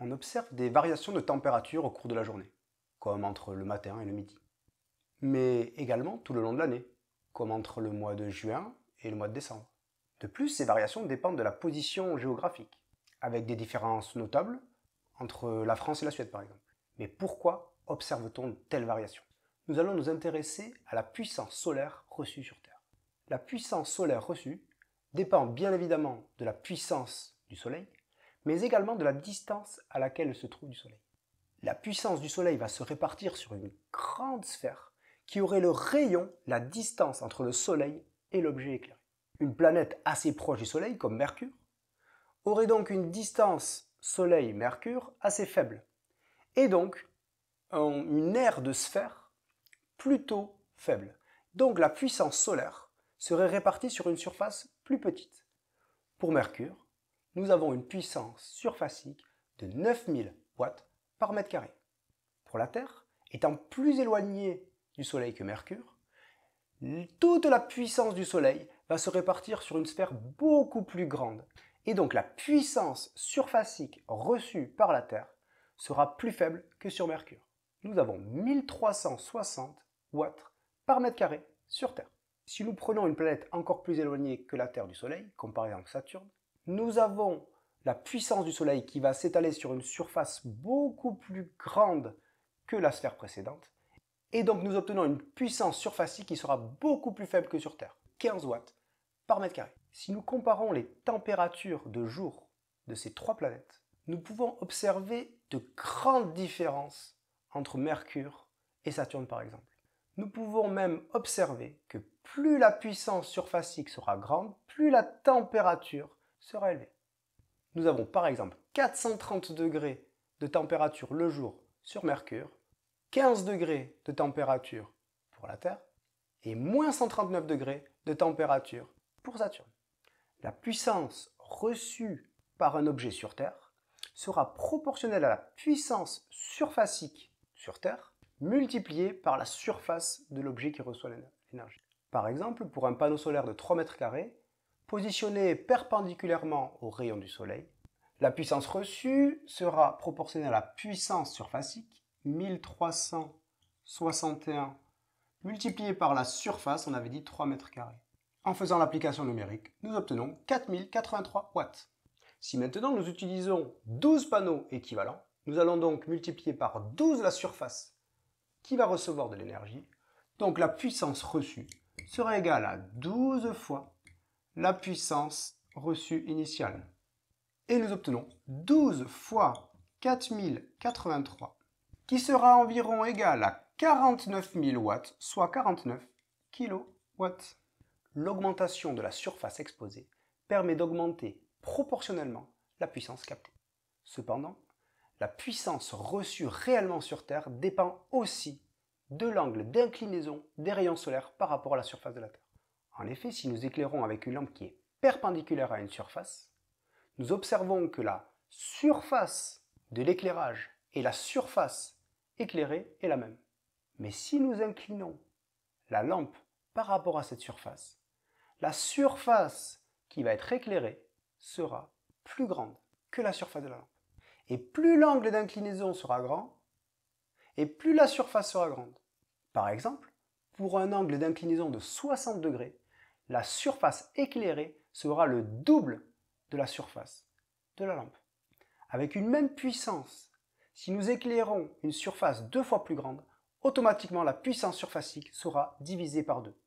on observe des variations de température au cours de la journée, comme entre le matin et le midi, mais également tout le long de l'année, comme entre le mois de juin et le mois de décembre. De plus, ces variations dépendent de la position géographique, avec des différences notables entre la France et la Suède par exemple. Mais pourquoi observe-t-on telles variations Nous allons nous intéresser à la puissance solaire reçue sur Terre. La puissance solaire reçue dépend bien évidemment de la puissance du Soleil, mais également de la distance à laquelle se trouve du Soleil. La puissance du Soleil va se répartir sur une grande sphère qui aurait le rayon, la distance entre le Soleil et l'objet éclairé. Une planète assez proche du Soleil, comme Mercure, aurait donc une distance Soleil-Mercure assez faible, et donc une aire de sphère plutôt faible. Donc la puissance solaire serait répartie sur une surface plus petite. Pour Mercure, nous avons une puissance surfacique de 9000 watts par mètre carré. Pour la Terre, étant plus éloignée du Soleil que Mercure, toute la puissance du Soleil va se répartir sur une sphère beaucoup plus grande. Et donc la puissance surfacique reçue par la Terre sera plus faible que sur Mercure. Nous avons 1360 watts par mètre carré sur Terre. Si nous prenons une planète encore plus éloignée que la Terre du Soleil, comme par exemple Saturne, nous avons la puissance du Soleil qui va s'étaler sur une surface beaucoup plus grande que la sphère précédente. Et donc nous obtenons une puissance surfacique qui sera beaucoup plus faible que sur Terre, 15 watts par mètre carré. Si nous comparons les températures de jour de ces trois planètes, nous pouvons observer de grandes différences entre Mercure et Saturne par exemple. Nous pouvons même observer que plus la puissance surfacique sera grande, plus la température sera élevé. Nous avons par exemple 430 degrés de température le jour sur Mercure, 15 degrés de température pour la Terre et moins 139 degrés de température pour Saturne. La puissance reçue par un objet sur Terre sera proportionnelle à la puissance surfacique sur Terre multipliée par la surface de l'objet qui reçoit l'énergie. Par exemple, pour un panneau solaire de 3 mètres carrés, Positionnée perpendiculairement au rayon du soleil, la puissance reçue sera proportionnée à la puissance surfacique, 1361 multipliée par la surface, on avait dit 3 mètres carrés. En faisant l'application numérique, nous obtenons 4083 watts. Si maintenant nous utilisons 12 panneaux équivalents, nous allons donc multiplier par 12 la surface qui va recevoir de l'énergie. Donc la puissance reçue sera égale à 12 fois la puissance reçue initiale. Et nous obtenons 12 fois 4083, qui sera environ égal à 49 000 watts, soit 49 kW. L'augmentation de la surface exposée permet d'augmenter proportionnellement la puissance captée. Cependant, la puissance reçue réellement sur Terre dépend aussi de l'angle d'inclinaison des rayons solaires par rapport à la surface de la Terre. En effet, si nous éclairons avec une lampe qui est perpendiculaire à une surface, nous observons que la surface de l'éclairage et la surface éclairée est la même. Mais si nous inclinons la lampe par rapport à cette surface, la surface qui va être éclairée sera plus grande que la surface de la lampe. Et plus l'angle d'inclinaison sera grand, et plus la surface sera grande. Par exemple, pour un angle d'inclinaison de 60 degrés, la surface éclairée sera le double de la surface de la lampe. Avec une même puissance, si nous éclairons une surface deux fois plus grande, automatiquement la puissance surfacique sera divisée par deux.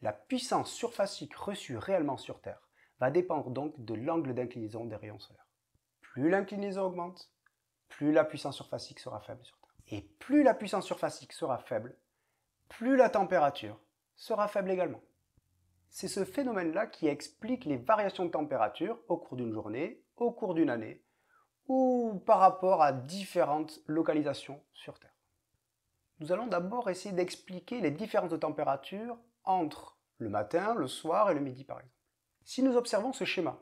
La puissance surfacique reçue réellement sur Terre va dépendre donc de l'angle d'inclinaison des rayons solaires. Plus l'inclinaison augmente, plus la puissance surfacique sera faible sur Terre. Et plus la puissance surfacique sera faible, plus la température sera faible également. C'est ce phénomène-là qui explique les variations de température au cours d'une journée, au cours d'une année, ou par rapport à différentes localisations sur Terre. Nous allons d'abord essayer d'expliquer les différences de température entre le matin, le soir et le midi par exemple. Si nous observons ce schéma,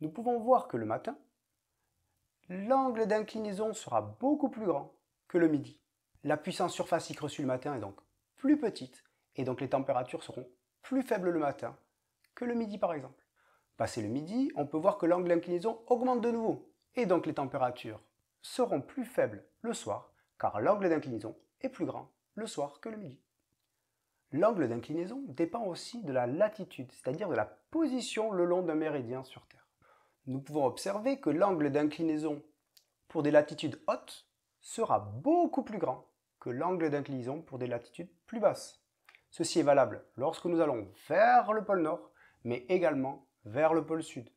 nous pouvons voir que le matin, l'angle d'inclinaison sera beaucoup plus grand que le midi. La puissance surfacique reçue le matin est donc plus petite et donc les températures seront plus faible le matin que le midi par exemple. Passé le midi, on peut voir que l'angle d'inclinaison augmente de nouveau, et donc les températures seront plus faibles le soir, car l'angle d'inclinaison est plus grand le soir que le midi. L'angle d'inclinaison dépend aussi de la latitude, c'est-à-dire de la position le long d'un méridien sur Terre. Nous pouvons observer que l'angle d'inclinaison pour des latitudes hautes sera beaucoup plus grand que l'angle d'inclinaison pour des latitudes plus basses. Ceci est valable lorsque nous allons vers le pôle Nord, mais également vers le pôle Sud.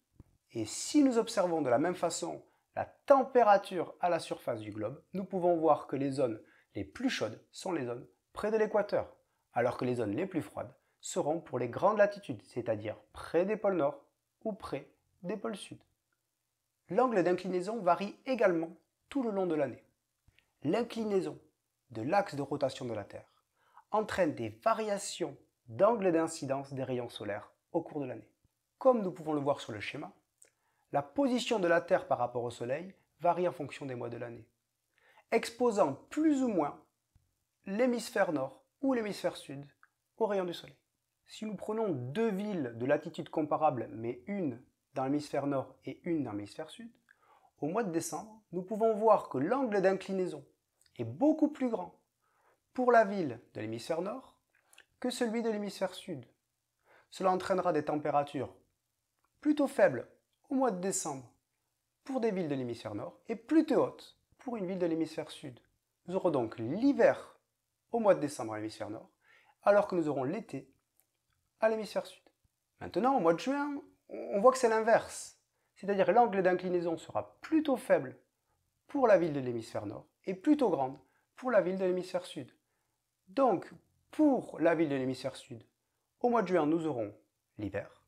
Et si nous observons de la même façon la température à la surface du globe, nous pouvons voir que les zones les plus chaudes sont les zones près de l'équateur, alors que les zones les plus froides seront pour les grandes latitudes, c'est-à-dire près des pôles Nord ou près des pôles Sud. L'angle d'inclinaison varie également tout le long de l'année. L'inclinaison de l'axe de rotation de la Terre entraîne des variations d'angle d'incidence des rayons solaires au cours de l'année. Comme nous pouvons le voir sur le schéma, la position de la Terre par rapport au Soleil varie en fonction des mois de l'année, exposant plus ou moins l'hémisphère nord ou l'hémisphère sud aux rayons du Soleil. Si nous prenons deux villes de latitude comparable, mais une dans l'hémisphère nord et une dans l'hémisphère sud, au mois de décembre, nous pouvons voir que l'angle d'inclinaison est beaucoup plus grand pour la ville de l'hémisphère nord que celui de l'hémisphère sud. Cela entraînera des températures plutôt faibles au mois de décembre pour des villes de l'hémisphère nord et plutôt hautes pour une ville de l'hémisphère sud. Nous aurons donc l'hiver au mois de décembre à l'hémisphère nord, alors que nous aurons l'été à l'hémisphère sud. Maintenant, au mois de juin, on voit que c'est l'inverse. C'est-à-dire l'angle d'inclinaison sera plutôt faible pour la ville de l'hémisphère nord et plutôt grande pour la ville de l'hémisphère sud. Donc, pour la ville de l'hémisphère sud, au mois de juin, nous aurons l'hiver,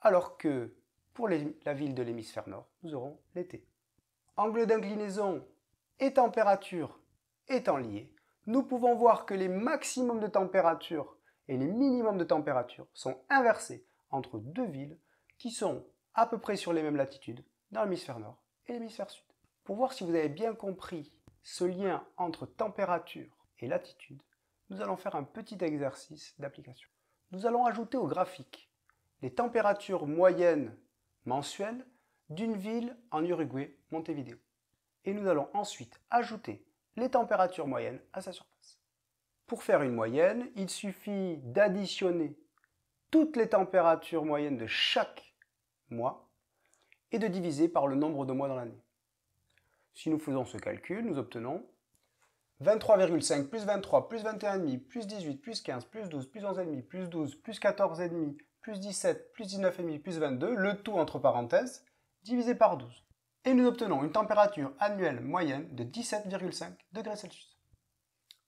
alors que pour la ville de l'hémisphère nord, nous aurons l'été. Angle d'inclinaison et température étant liés, nous pouvons voir que les maximums de température et les minimums de température sont inversés entre deux villes qui sont à peu près sur les mêmes latitudes dans l'hémisphère nord et l'hémisphère sud. Pour voir si vous avez bien compris ce lien entre température et latitude, nous allons faire un petit exercice d'application. Nous allons ajouter au graphique les températures moyennes mensuelles d'une ville en Uruguay, Montevideo. Et nous allons ensuite ajouter les températures moyennes à sa surface. Pour faire une moyenne, il suffit d'additionner toutes les températures moyennes de chaque mois et de diviser par le nombre de mois dans l'année. Si nous faisons ce calcul, nous obtenons 23,5 plus 23 plus 21,5 plus 18 plus 15 plus 12 plus 11,5 plus 12 plus 14,5 plus 17 plus 19,5 plus 22, le tout entre parenthèses, divisé par 12. Et nous obtenons une température annuelle moyenne de 17,5 degrés Celsius.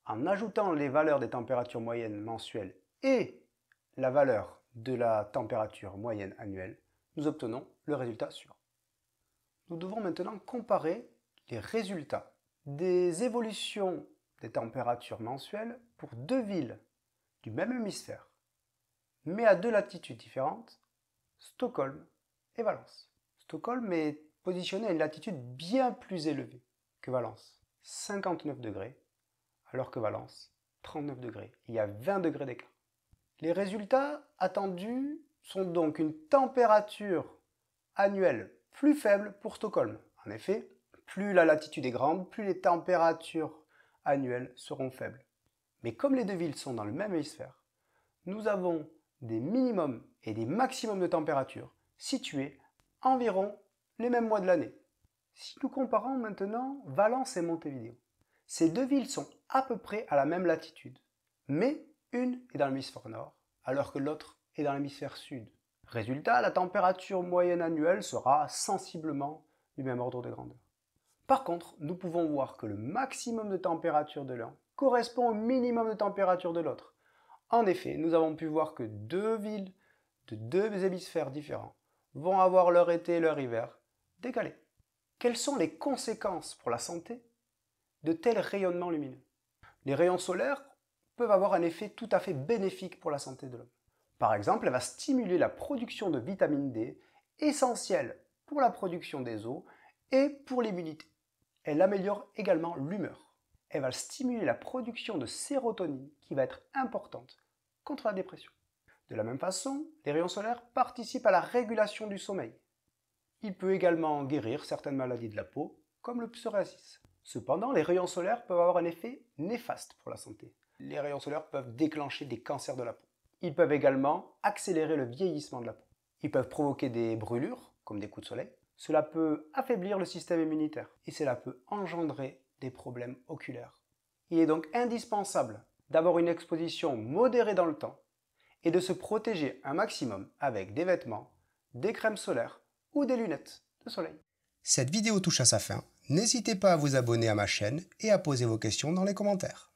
En ajoutant les valeurs des températures moyennes mensuelles et la valeur de la température moyenne annuelle, nous obtenons le résultat suivant. Nous devons maintenant comparer les résultats des évolutions des températures mensuelles pour deux villes du même hémisphère, mais à deux latitudes différentes, Stockholm et Valence. Stockholm est positionné à une latitude bien plus élevée que Valence, 59 degrés, alors que Valence, 39 degrés. Il y a 20 degrés d'écart. Les résultats attendus sont donc une température annuelle plus faible pour Stockholm. En effet, plus la latitude est grande, plus les températures annuelles seront faibles. Mais comme les deux villes sont dans le même hémisphère, nous avons des minimums et des maximums de température situés environ les mêmes mois de l'année. Si nous comparons maintenant Valence et Montevideo, ces deux villes sont à peu près à la même latitude, mais une est dans l'hémisphère nord, alors que l'autre est dans l'hémisphère sud. Résultat, la température moyenne annuelle sera sensiblement du même ordre de grandeur. Par contre, nous pouvons voir que le maximum de température de l'un correspond au minimum de température de l'autre. En effet, nous avons pu voir que deux villes de deux hémisphères différents vont avoir leur été et leur hiver décalés. Quelles sont les conséquences pour la santé de tels rayonnements lumineux Les rayons solaires peuvent avoir un effet tout à fait bénéfique pour la santé de l'homme. Par exemple, elle va stimuler la production de vitamine D, essentielle pour la production des os et pour l'immunité. Elle améliore également l'humeur. Elle va stimuler la production de sérotonine qui va être importante contre la dépression. De la même façon, les rayons solaires participent à la régulation du sommeil. Il peut également guérir certaines maladies de la peau, comme le psoriasis. Cependant, les rayons solaires peuvent avoir un effet néfaste pour la santé. Les rayons solaires peuvent déclencher des cancers de la peau. Ils peuvent également accélérer le vieillissement de la peau. Ils peuvent provoquer des brûlures, comme des coups de soleil, cela peut affaiblir le système immunitaire et cela peut engendrer des problèmes oculaires. Il est donc indispensable d'avoir une exposition modérée dans le temps et de se protéger un maximum avec des vêtements, des crèmes solaires ou des lunettes de soleil. Cette vidéo touche à sa fin. N'hésitez pas à vous abonner à ma chaîne et à poser vos questions dans les commentaires.